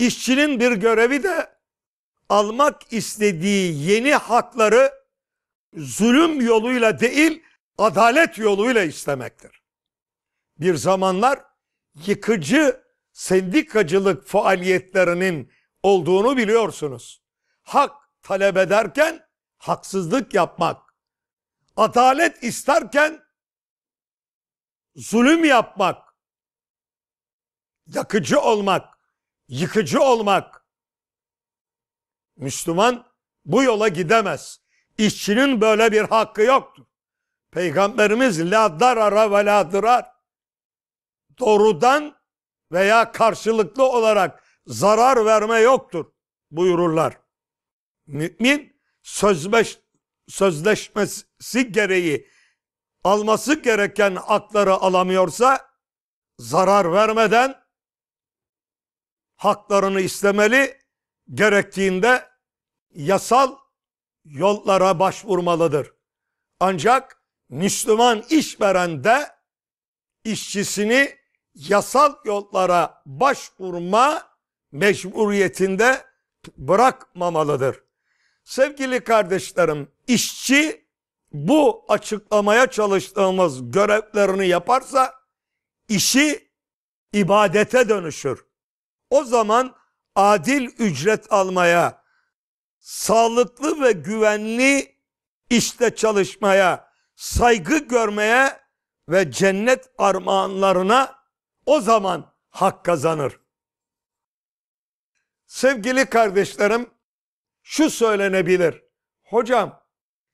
İşçinin bir görevi de almak istediği yeni hakları zulüm yoluyla değil adalet yoluyla istemektir. Bir zamanlar yıkıcı sendikacılık faaliyetlerinin olduğunu biliyorsunuz. Hak talep ederken haksızlık yapmak, adalet isterken zulüm yapmak, yakıcı olmak, yıkıcı olmak. Müslüman bu yola gidemez. İşçinin böyle bir hakkı yoktur. Peygamberimiz la darara ve la dırar. Doğrudan veya karşılıklı olarak zarar verme yoktur buyururlar. Mümin sözleş, sözleşmesi gereği alması gereken hakları alamıyorsa zarar vermeden haklarını istemeli, gerektiğinde yasal yollara başvurmalıdır. Ancak Müslüman işveren de işçisini yasal yollara başvurma mecburiyetinde bırakmamalıdır. Sevgili kardeşlerim, işçi bu açıklamaya çalıştığımız görevlerini yaparsa işi ibadete dönüşür. O zaman adil ücret almaya, sağlıklı ve güvenli işte çalışmaya, saygı görmeye ve cennet armağanlarına o zaman hak kazanır. Sevgili kardeşlerim, şu söylenebilir. Hocam,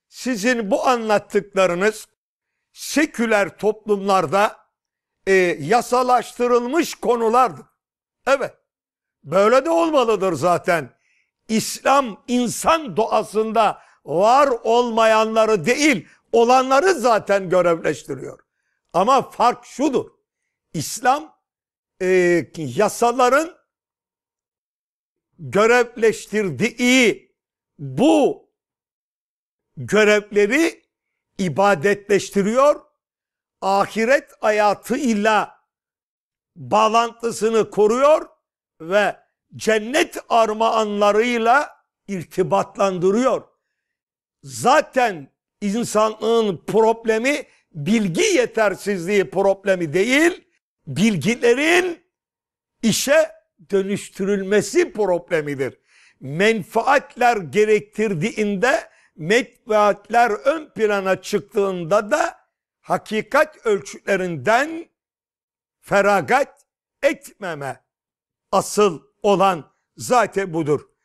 sizin bu anlattıklarınız seküler toplumlarda e, yasalaştırılmış konulardır. Evet. Böyle de olmalıdır zaten. İslam insan doğasında var olmayanları değil, olanları zaten görevleştiriyor. Ama fark şudur. İslam e, yasaların görevleştirdiği bu görevleri ibadetleştiriyor. Ahiret hayatıyla bağlantısını koruyor ve cennet armağanlarıyla irtibatlandırıyor. Zaten insanlığın problemi bilgi yetersizliği problemi değil, bilgilerin işe dönüştürülmesi problemidir. Menfaatler gerektirdiğinde, menfaatler ön plana çıktığında da hakikat ölçülerinden feragat etmeme asıl olan zaten budur.